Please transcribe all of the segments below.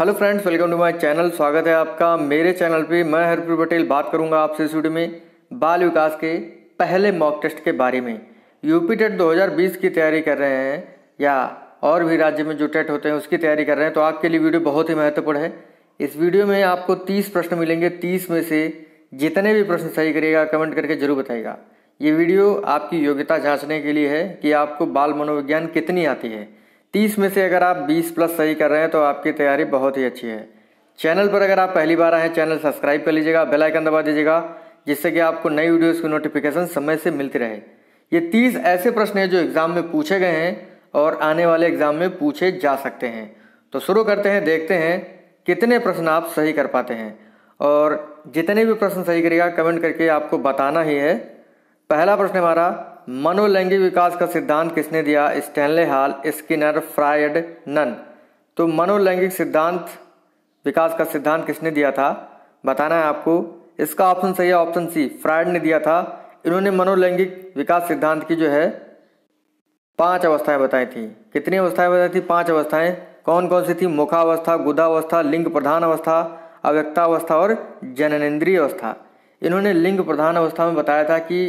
hello friends welcome to my channel स्वागत है आपका मेरे चैनल पे मैं हरप्रीत पटेल बात करूंगा आपसे इस वीडियो में बाल विकास के पहले मॉक टेस्ट के बारे में यूपी टेट 2020 की तैयारी कर रहे हैं या और भी राज्य में जो टेट होते हैं उसकी तैयारी कर रहे हैं तो आपके लिए वीडियो बहुत ही महत्वपूर्ण है इस वीडियो में आपको तीस प्रश्न मिलेंगे तीस में से जितने भी प्रश्न सही करिएगा कमेंट करके जरूर बताइएगा ये वीडियो आपकी योग्यता जाँचने के लिए है कि आपको बाल मनोविज्ञान कितनी आती है तीस में से अगर आप बीस प्लस सही कर रहे हैं तो आपकी तैयारी बहुत ही अच्छी है चैनल पर अगर आप पहली बार आए हैं चैनल सब्सक्राइब कर लीजिएगा बेल आइकन दबा दीजिएगा जिससे कि आपको नई वीडियोस की नोटिफिकेशन समय से मिलती रहे ये तीस ऐसे प्रश्न हैं जो एग्ज़ाम में पूछे गए हैं और आने वाले एग्ज़ाम में पूछे जा सकते हैं तो शुरू करते हैं देखते हैं कितने प्रश्न आप सही कर पाते हैं और जितने भी प्रश्न सही करेगा कमेंट करके आपको बताना ही है पहला प्रश्न हमारा मनोलैंगिक विकास का सिद्धांत किसने दिया Stanley Hall Skinner Freud none तो मनोलैंगिक सिद्धांत विकास का सिद्धांत किसने दिया था बताना है आपको इसका ऑप्शन सही है ऑप्शन सी फ्रायड ने दिया था इन्होंने मनोलैंगिक विकास सिद्धांत की जो है पांच अवस्थाएं बताई थी कितनी अवस्थाएं बताई थी पांच अवस्थाएं कौन कौन सी थी मुखावस्था गुदावस्था लिंग प्रधान अवस्था अव्यक्तावस्था और जननेन्द्रीय अवस्था इन्होंने लिंग प्रधान अवस्था में बताया था कि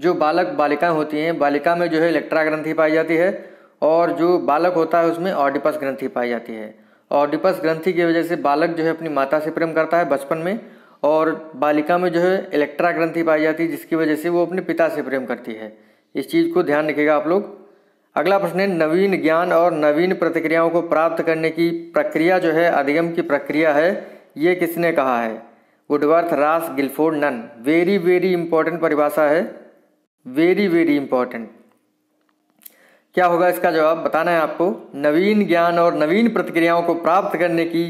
जो बालक बालिकाएं होती हैं बालिका में जो है इलेक्ट्रा ग्रंथि पाई जाती है और जो बालक होता है उसमें ऑडिपस ग्रंथि पाई जाती है ऑडिपस ग्रंथि की वजह से बालक जो है अपनी माता से प्रेम करता है बचपन में और बालिका में जो है इलेक्ट्रा ग्रंथि पाई जाती है जिसकी वजह से वो अपने पिता से प्रेम करती है इस चीज़ को ध्यान रखिएगा आप लोग अगला प्रश्न है नवीन ज्ञान और नवीन प्रतिक्रियाओं को प्राप्त करने की प्रक्रिया जो है अधिगम की प्रक्रिया है ये किसने कहा है Woodworth Ross Guilford none very very important परिभाषा है वेरी वेरी इंपॉर्टेंट क्या होगा इसका जवाब बताना है आपको नवीन ज्ञान और नवीन प्रतिक्रियाओं को प्राप्त करने की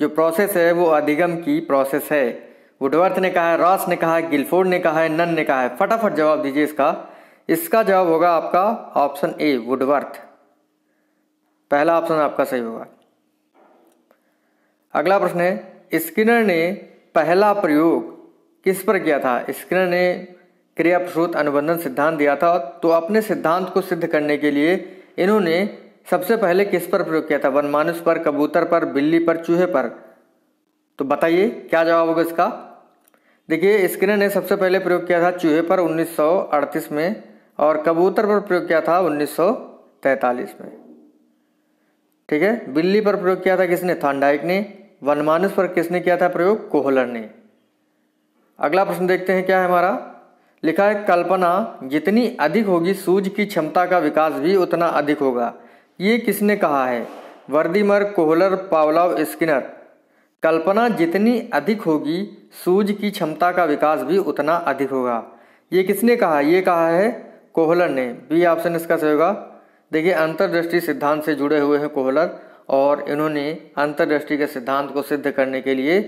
जो प्रोसेस है वो अधिगम की प्रोसेस है वुडवर्थ ने कहा है रॉस ने कहा है गिलफोर्ड ने कहा है नन ने कहा है फटाफट जवाब दीजिए इसका इसका जवाब होगा आपका ऑप्शन ए वुडवर्थ पहला ऑप्शन आपका सही होगा अगला प्रश्न है स्किनर ने पहला प्रयोग किस पर किया था स्किनर ने क्रिया प्रसूत अनुबंधन सिद्धांत दिया था तो अपने सिद्धांत को सिद्ध करने के लिए इन्होंने सबसे पहले किस पर प्रयोग किया था वनमानुष पर कबूतर पर बिल्ली पर चूहे पर तो बताइए क्या जवाब होगा इसका देखिए स्क्रीन ने सबसे पहले प्रयोग किया था चूहे पर 1938 में और कबूतर पर प्रयोग किया था 1943 में ठीक है बिल्ली पर प्रयोग किया था किसने थांडाइक ने वनमानुष पर किसने किया था प्रयोग कोहलर ने अगला प्रश्न देखते हैं क्या है हमारा लिखा है कल्पना जितनी अधिक होगी सूझ की क्षमता का विकास भी उतना अधिक होगा ये किसने कहा है वर्दीमर कोहलर पावलाव स्किनर कल्पना जितनी अधिक होगी सूझ की क्षमता का विकास भी उतना अधिक होगा ये किसने कहा ये कहा है कोहलर ने बी ऑप्शन इसका सही होगा देखिए अंतर्दृष्टि सिद्धांत से जुड़े हुए हैं कोहलर और इन्होंने अंतर्दृष्टि के सिद्धांत को सिद्ध करने के लिए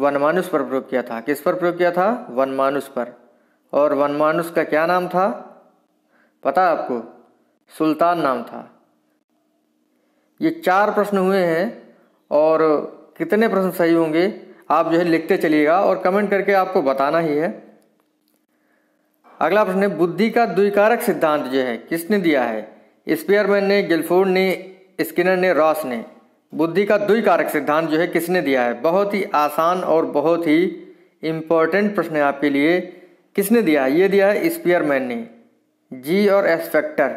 वनमानुष पर प्रयोग किया था किस पर प्रयोग किया था वनमानुष पर और वनमानुष का क्या नाम था पता आपको सुल्तान नाम था ये चार प्रश्न हुए हैं और कितने प्रश्न सही होंगे आप जो है लिखते चलिएगा और कमेंट करके आपको बताना ही है अगला प्रश्न है बुद्धि का द्विकारक सिद्धांत जो है किसने दिया है स्पीयरमैन ने गिलफोर्ड ने स्किनर ने रॉस ने बुद्धि का द्विकारक सिद्धांत जो है किसने दिया है बहुत ही आसान और बहुत ही इम्पोर्टेंट प्रश्न है आपके लिए किसने दिया ये दिया है स्पीयरमैन ने जी और एस फैक्टर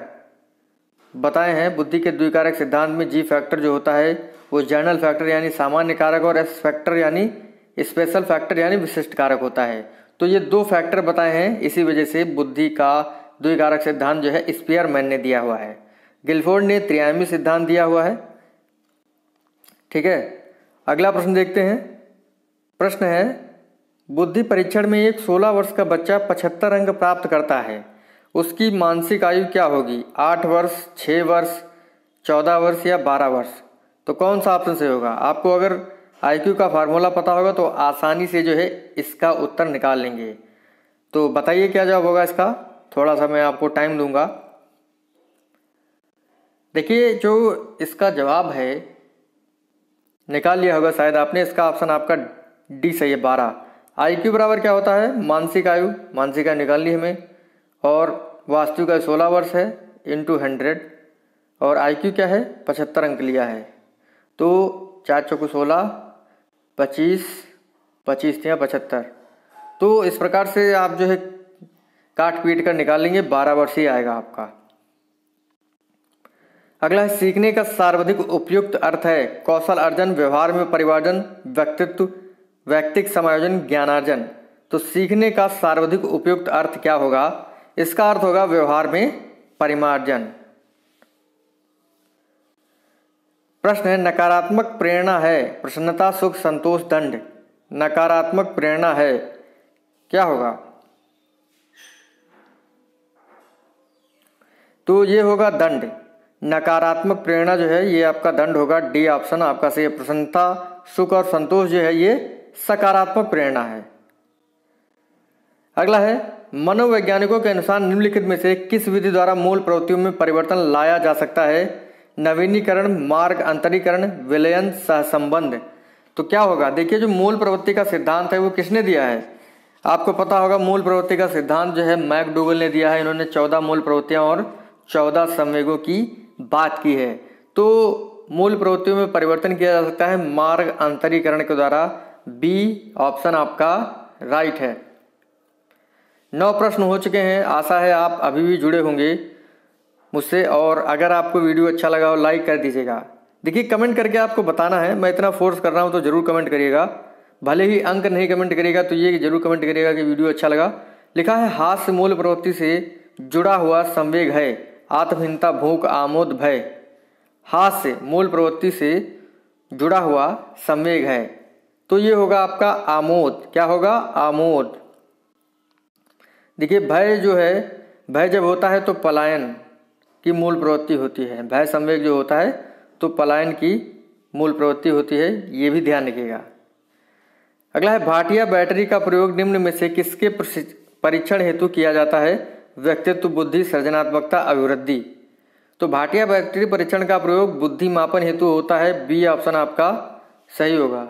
बताए हैं बुद्धि के द्विकारक सिद्धांत में जी फैक्टर जो होता है वो जनरल फैक्टर यानी सामान्य कारक और एस फैक्टर यानी स्पेशल फैक्टर यानी विशिष्ट कारक होता है तो ये दो फैक्टर बताए हैं इसी वजह से बुद्धि का द्विकारक सिद्धांत जो है स्पीयरमैन ने दिया हुआ है गिलफोर्ड ने त्रियामी सिद्धांत दिया हुआ है ठीक है अगला प्रश्न देखते हैं प्रश्न है बुद्धि परीक्षण में एक 16 वर्ष का बच्चा 75 अंक प्राप्त करता है उसकी मानसिक आयु क्या होगी आठ वर्ष छः वर्ष चौदह वर्ष या बारह वर्ष तो कौन सा ऑप्शन से होगा आपको अगर आईक्यू का फार्मूला पता होगा तो आसानी से जो है इसका उत्तर निकाल लेंगे तो बताइए क्या जवाब होगा इसका थोड़ा सा मैं आपको टाइम दूंगा देखिए जो इसका जवाब है निकाल लिया होगा शायद आपने इसका ऑप्शन आपका डी सही है बारह आई क्यू बराबर क्या होता है मानसिक आयु मानसिक आयु निकाल ली हमें और वास्तविक आयु सोलह वर्ष है इंटू हंड्रेड और आई क्यू क्या है पचहत्तर अंक लिया है तो चार चौको सोलह पच्चीस पच्चीस या पचहत्तर तो इस प्रकार से आप जो है काट पीट कर निकाल लेंगे बारह वर्ष ही आएगा आपका अगला है सीखने का सर्वाधिक उपयुक्त अर्थ है कौशल अर्जन व्यवहार में परिवर्तन व्यक्तित्व वैक्तिक समायोजन ज्ञानार्जन तो सीखने का सर्वाधिक उपयुक्त अर्थ क्या होगा इसका अर्थ होगा व्यवहार में परिमार्जन प्रश्न है नकारात्मक प्रेरणा है प्रसन्नता सुख संतोष दंड नकारात्मक प्रेरणा है क्या होगा तो ये होगा दंड नकारात्मक प्रेरणा जो है ये आपका दंड होगा डी ऑप्शन आपका सही प्रसन्नता सुख और संतोष जो है ये सकारात्मक प्रेरणा है अगला है मनोवैज्ञानिकों के अनुसार निम्नलिखित में से किस विधि द्वारा मूल प्रवृत्तियों में परिवर्तन लाया जा सकता है नवीनीकरण मार्ग अंतरीकरण विलयन सहसंबंध तो क्या होगा देखिए जो मूल प्रवृत्ति का सिद्धांत है वो किसने दिया है आपको पता होगा मूल प्रवृत्ति का सिद्धांत जो है डूगल ने दिया है इन्होंने चौदह मूल प्रवृत्तियां और चौदह संवेगों की बात की है तो मूल प्रवृत्तियों में परिवर्तन किया जा सकता है मार्ग अंतरीकरण के द्वारा बी ऑप्शन आपका राइट है नौ प्रश्न हो चुके हैं आशा है आप अभी भी जुड़े होंगे मुझसे और अगर आपको वीडियो अच्छा लगा हो लाइक कर दीजिएगा देखिए कमेंट करके आपको बताना है मैं इतना फोर्स कर रहा हूँ तो ज़रूर कमेंट करिएगा भले ही अंक नहीं कमेंट करेगा तो ये जरूर कमेंट करिएगा कि वीडियो अच्छा लगा लिखा है हास्य मूल प्रवृत्ति से जुड़ा हुआ संवेग है आत्महीनता भूख आमोद भय हास्य मूल प्रवृत्ति से जुड़ा हुआ संवेग है तो ये होगा आपका आमोद क्या होगा आमोद देखिए भय जो है भय जब होता है तो पलायन की मूल प्रवृत्ति होती है भय संवेग जो होता है तो पलायन की मूल प्रवृत्ति होती है ये भी ध्यान रखिएगा अगला है भाटिया बैटरी का प्रयोग निम्न में से किसके परीक्षण हेतु किया जाता है व्यक्तित्व बुद्धि सृजनात्मकता अभिवृद्धि तो भाटिया बैटरी परीक्षण का प्रयोग बुद्धि मापन हेतु होता है बी ऑप्शन आपका सही होगा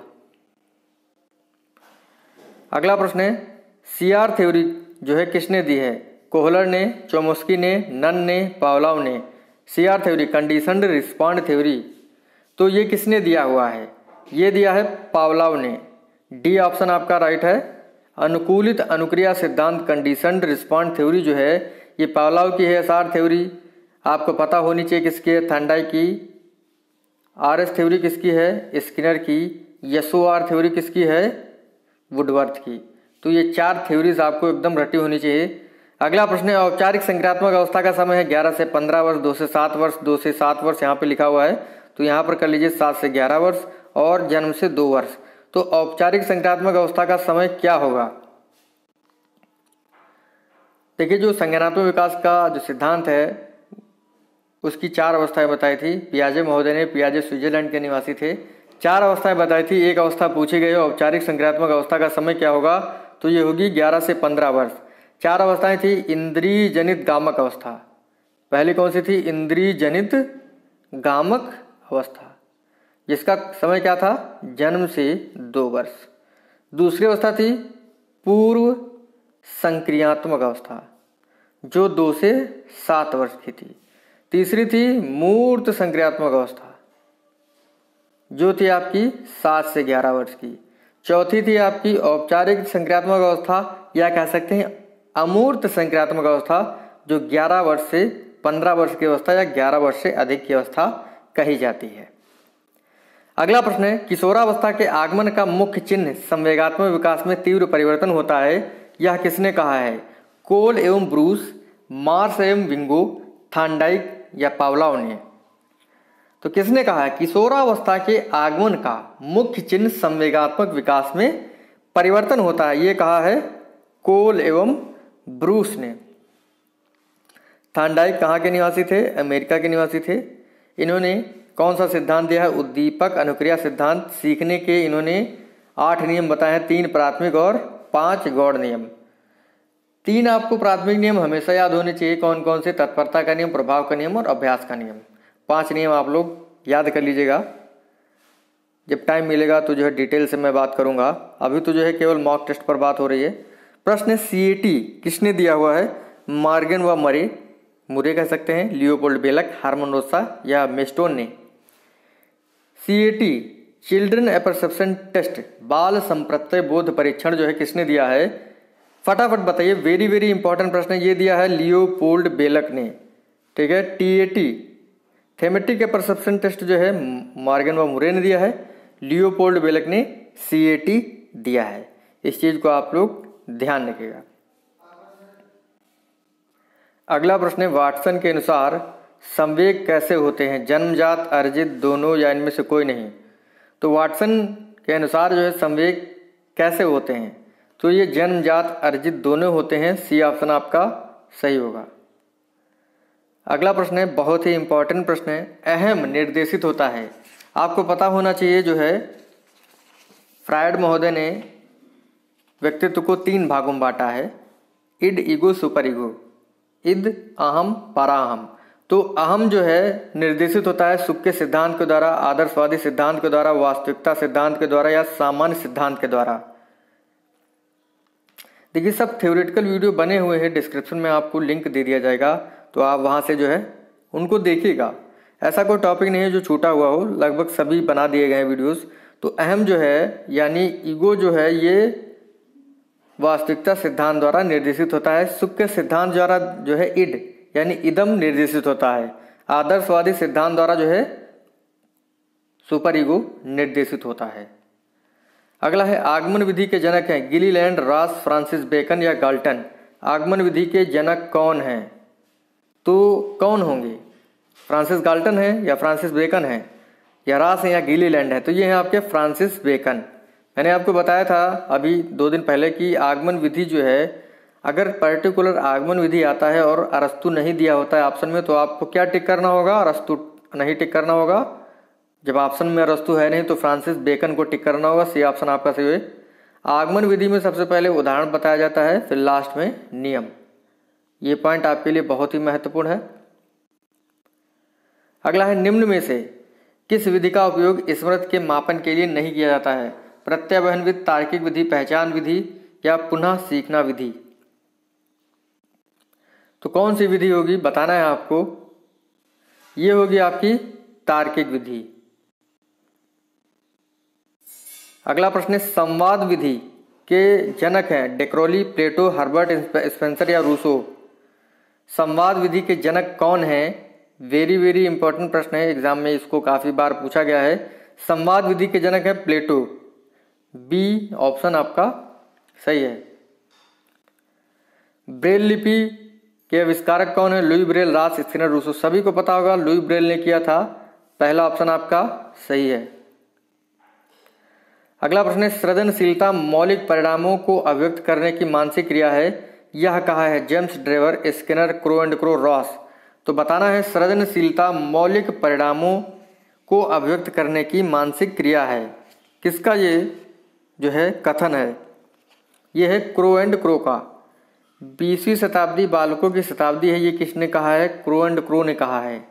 अगला प्रश्न है सी आर थ्योरी जो है किसने दी है कोहलर ने चोमोस्की ने नन ने पावलाव ने C R theory conditioned respond theory तो ये किसने दिया हुआ है ये दिया है पावलाव ने डी ऑप्शन आपका राइट है अनुकूलित अनुक्रिया सिद्धांत कंडीशन रिस्पॉन्ड थ्योरी जो है ये पावलाव की है एस आर थ्योरी आपको पता होनी चाहिए किसकी है थंडाई की आर एस थ्योरी किसकी है स्किनर की यशो आर थ्योरी किसकी है वुडवर्थ की तो ये चार थ्योरीज आपको एकदम रटी होनी चाहिए अगला प्रश्न है औपचारिक संक्रात्मक अवस्था का समय है ग्यारह से पंद्रह वर्ष दो से सात वर्ष दो से सात वर्ष यहाँ पे लिखा हुआ है तो यहाँ पर कर लीजिए सात से ग्यारह वर्ष और जन्म से दो वर्ष तो औपचारिक संक्रात्मक अवस्था का समय क्या होगा देखिए जो संज्ञानात्मक विकास का जो सिद्धांत है उसकी चार अवस्थाएं बताई थी पियाजे महोदय ने पियाजे स्विट्जरलैंड के निवासी थे चार अवस्थाएं बताई थी एक अवस्था पूछी गई औपचारिक संक्रियात्मक अवस्था का समय क्या होगा तो ये होगी ग्यारह से पंद्रह वर्ष चार अवस्थाएं थी इंद्री जनित गामक अवस्था पहली कौन सी थी इंद्री जनित गामक अवस्था जिसका समय क्या था जन्म से दो वर्ष दूसरी अवस्था थी पूर्व संक्रियात्मक अवस्था जो दो से सात वर्ष की थी तीसरी थी मूर्त संक्रियात्मक अवस्था जो थी आपकी सात से ग्यारह वर्ष की चौथी थी आपकी औपचारिक संक्रियात्मक अवस्था या कह सकते हैं अमूर्त संक्रियात्मक अवस्था जो ग्यारह वर्ष से पंद्रह वर्ष की अवस्था या ग्यारह वर्ष से अधिक की अवस्था कही जाती है अगला प्रश्न है किशोरावस्था के आगमन का मुख्य चिन्ह संवेगात्मक विकास में तीव्र परिवर्तन होता है यह किसने कहा है कोल एवं ब्रूस मार्स एवं विंगो थांडाइक या पावलाओ ने तो किसने कहा है किशोरावस्था के आगमन का मुख्य चिन्ह संवेगात्मक विकास में परिवर्तन होता है ये कहा है कोल एवं ब्रूस ने थांडाइक कहाँ के निवासी थे अमेरिका के निवासी थे इन्होंने कौन सा सिद्धांत दिया है उद्दीपक अनुक्रिया सिद्धांत सीखने के इन्होंने आठ नियम बताए हैं तीन प्राथमिक और पांच गौड़ नियम तीन आपको प्राथमिक नियम हमेशा याद होने चाहिए कौन कौन से तत्परता का नियम प्रभाव का नियम और अभ्यास का नियम पांच नियम आप लोग याद कर लीजिएगा जब टाइम मिलेगा तो जो है डिटेल से मैं बात करूंगा अभी तो जो है केवल मॉक टेस्ट पर बात हो रही है प्रश्न सी किसने दिया हुआ है मार्गन व मरे मुरे कह सकते हैं लियोपोल्ड बेलक हार्मोनोसा या मेस्टोन ने सी चिल्ड्रन एपरसेप्शन टेस्ट बाल संप्रत्यय बोध परीक्षण जो है किसने दिया है फटाफट बताइए वेरी वेरी इंपॉर्टेंट प्रश्न ये दिया है लियोपोल्ड बेलक ने ठीक है टी थेमेटिक के परसेप्शन टेस्ट जो है मार्गन व मुरे ने दिया है लियोपोल्ड बेलक ने सी दिया है इस चीज़ को आप लोग ध्यान रखेगा अगला प्रश्न है वाटसन के अनुसार संवेग कैसे होते हैं जन्मजात अर्जित दोनों या इनमें से कोई नहीं तो वाटसन के अनुसार जो है संवेग कैसे होते हैं तो ये जन्मजात अर्जित दोनों होते हैं सी ऑप्शन आपका सही होगा अगला प्रश्न है बहुत ही इंपॉर्टेंट प्रश्न है अहम निर्देशित होता है आपको पता होना चाहिए जो है फ्रायड महोदय ने व्यक्तित्व को तीन भागों में बांटा है इड ईगो सुपर ईगो इद अहम पराहम तो अहम जो है निर्देशित होता है सुख के सिद्धांत के द्वारा आदर्शवादी सिद्धांत के द्वारा वास्तविकता सिद्धांत के द्वारा या सामान्य सिद्धांत के द्वारा देखिए सब थ्योरेटिकल वीडियो बने हुए हैं डिस्क्रिप्शन में आपको लिंक दे दिया जाएगा तो आप वहाँ से जो है उनको देखिएगा ऐसा कोई टॉपिक नहीं है जो छूटा हुआ हो लगभग सभी बना दिए गए वीडियोस तो अहम जो है यानी ईगो जो है ये वास्तविकता सिद्धांत द्वारा निर्देशित होता है सुख के सिद्धांत द्वारा जो है इड यानी इदम निर्देशित होता है आदर्शवादी सिद्धांत द्वारा जो है सुपर ईगो निर्देशित होता है अगला है आगमन विधि के जनक हैं गिलीलैंड रास फ्रांसिस बेकन या गाल्टन आगमन विधि के जनक कौन हैं तो कौन होंगे फ्रांसिस गाल्टन है या फ्रांसिस बेकन है या रास है या गीली लैंड है तो ये हैं आपके फ्रांसिस बेकन मैंने आपको बताया था अभी दो दिन पहले कि आगमन विधि जो है अगर पर्टिकुलर आगमन विधि आता है और अरस्तु नहीं दिया होता है ऑप्शन में तो आपको क्या टिक करना होगा अरस्तु नहीं टिक करना होगा जब ऑप्शन में अरस्तु है नहीं तो फ्रांसिस बेकन को टिक करना होगा सी ऑप्शन आपका सही है आगमन विधि में सबसे पहले उदाहरण बताया जाता है फिर लास्ट में नियम ये पॉइंट आपके लिए बहुत ही महत्वपूर्ण है अगला है निम्न में से किस विधि का उपयोग स्मृत के मापन के लिए नहीं किया जाता है प्रत्यावहन विधि तार्किक विधि पहचान विधि या पुनः सीखना विधि तो कौन सी विधि होगी बताना है आपको ये होगी आपकी तार्किक विधि अगला प्रश्न है संवाद विधि के जनक हैं डेक्रोली प्लेटो हर्बर्ट स्पेंसर या रूसो संवाद विधि के जनक कौन हैं वेरी वेरी इंपॉर्टेंट प्रश्न है एग्जाम में इसको काफ़ी बार पूछा गया है संवाद विधि के जनक है प्लेटो बी ऑप्शन आपका सही है ब्रेल लिपि के आविष्कारक कौन है लुई ब्रेल रास स्थिर रूसो सभी को पता होगा लुई ब्रेल ने किया था पहला ऑप्शन आपका सही है अगला प्रश्न है सृजनशीलता मौलिक परिणामों को अभिव्यक्त करने की मानसिक क्रिया है यह कहा है James Drever Skinner Crow and Crow Ross तो बताना है सृजनशीलता मौलिक परिणामों को अभिव्यक्त करने की मानसिक क्रिया है किसका ये जो है कथन है यह है क्रो एंड क्रो का बीसवीं शताब्दी बालकों की शताब्दी है ये किसने कहा है क्रो एंड क्रो ने कहा है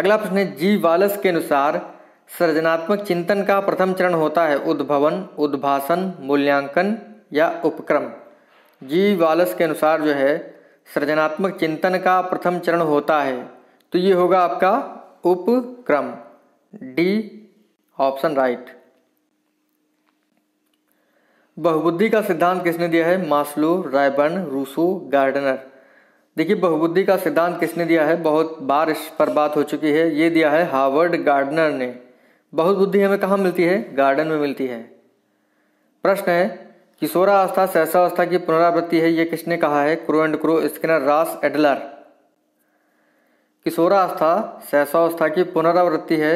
अगला प्रश्न है जी वालस के अनुसार सृजनात्मक चिंतन का प्रथम चरण होता है उद्भवन उद्भाषण मूल्यांकन या उपक्रम जी वालस के अनुसार जो है सृजनात्मक चिंतन का प्रथम चरण होता है तो ये होगा आपका उपक्रम डी ऑप्शन राइट बहुबुद्धि का सिद्धांत किसने दिया है मास्लो रायबर्न रूसो गार्डनर देखिए बहुबुद्धि का सिद्धांत किसने दिया है बहुत बार इस पर बात हो चुकी है ये दिया है हार्वर्ड गार्डनर ने बहुत बुद्धि हमें कहाँ मिलती है गार्डन में मिलती है प्रश्न है किशोरा सहसा अवस्था की पुनरावृत्ति है ये किसने कहा है Crow and Crow Skinner Ross Adler किशोरा सहसा अवस्था की पुनरावृत्ति है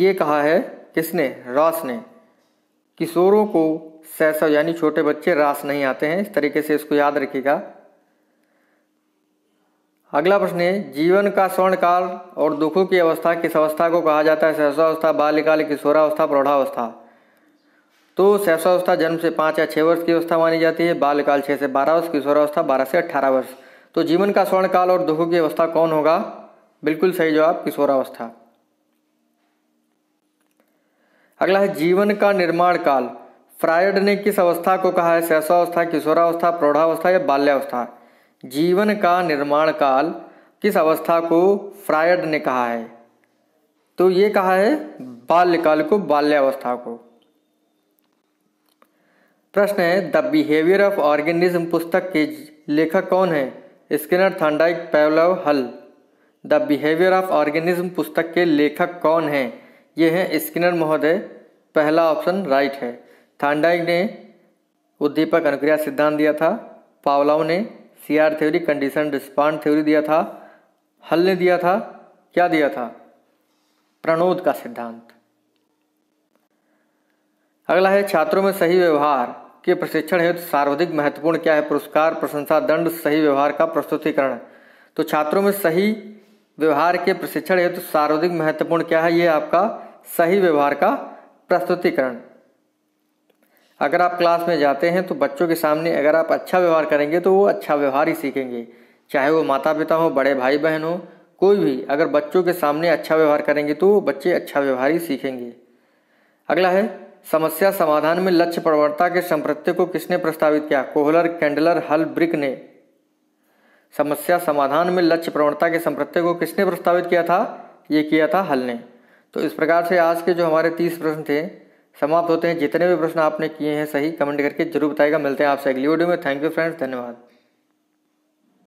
ये कहा है किसने रास ने किशोरों को सहसव यानी छोटे बच्चे रास नहीं आते हैं इस तरीके से इसको याद रखिएगा अगला प्रश्न है जीवन का स्वर्ण काल और दुखों की अवस्था किस अवस्था को कहा जाता है सहसा अवस्था बाल्यकाल किशोरावस्था प्रौढ़ावस्था तो शैशवावस्था जन्म से पाँच या छः वर्ष की अवस्था मानी जाती है बाल्यकाल छः से बारह वर्ष किशोरावस्था बारह से अट्ठारह वर्ष तो जीवन का स्वर्ण काल और दुखों की अवस्था कौन होगा बिल्कुल सही जवाब किशोरावस्था अगला है जीवन का निर्माण काल फ्रायड ने किस अवस्था को कहा है शैशवावस्था किशोरावस्था प्रौढ़ावस्था या बाल्यावस्था जीवन का निर्माण काल किस अवस्था को फ्रायड ने कहा है तो ये कहा है बाल्यकाल को बाल्यावस्था को प्रश्न है द बिहेवियर ऑफ ऑर्गेनिज्म पुस्तक के लेखक कौन है स्किनर थंडाइक पेवलव हल द बिहेवियर ऑफ ऑर्गेनिज्म पुस्तक के लेखक कौन हैं ये हैं स्किनर महोदय पहला ऑप्शन राइट है थंडाइक ने उद्दीपक अनुक्रिया सिद्धांत दिया था पावलाव ने C R theory condition respond theory दिया था हल ने दिया था क्या दिया था प्रणोद का सिद्धांत अगला है छात्रों में सही व्यवहार के प्रशिक्षण हेतु सर्वाधिक महत्वपूर्ण क्या है पुरस्कार प्रशंसा दंड सही व्यवहार का प्रस्तुतिकरण तो छात्रों में सही व्यवहार के प्रशिक्षण हेतु सर्वाधिक महत्वपूर्ण क्या है ये आपका सही व्यवहार का प्रस्तुतिकरण अगर आप क्लास में जाते हैं तो बच्चों के सामने अगर आप अच्छा व्यवहार करेंगे तो वो अच्छा व्यवहार ही सीखेंगे चाहे वो माता पिता हो बड़े भाई बहन हो कोई भी अगर बच्चों के सामने अच्छा व्यवहार करेंगे तो बच्चे अच्छा व्यवहार ही सीखेंगे अगला है समस्या समाधान में लक्ष्य प्रवणता के संप्रत्य को किसने प्रस्तावित किया कोहलर कैंडलर हल ब्रिक ने समस्या समाधान में लक्ष्य प्रवणता के संप्रत्य को किसने प्रस्तावित किया था ये किया था हल ने तो इस प्रकार से आज के जो हमारे तीस प्रश्न थे समाप्त होते हैं जितने भी प्रश्न आपने किए हैं सही कमेंट करके जरूर बताएगा मिलते हैं आपसे अगली वीडियो में थैंक यू फ्रेंड्स धन्यवाद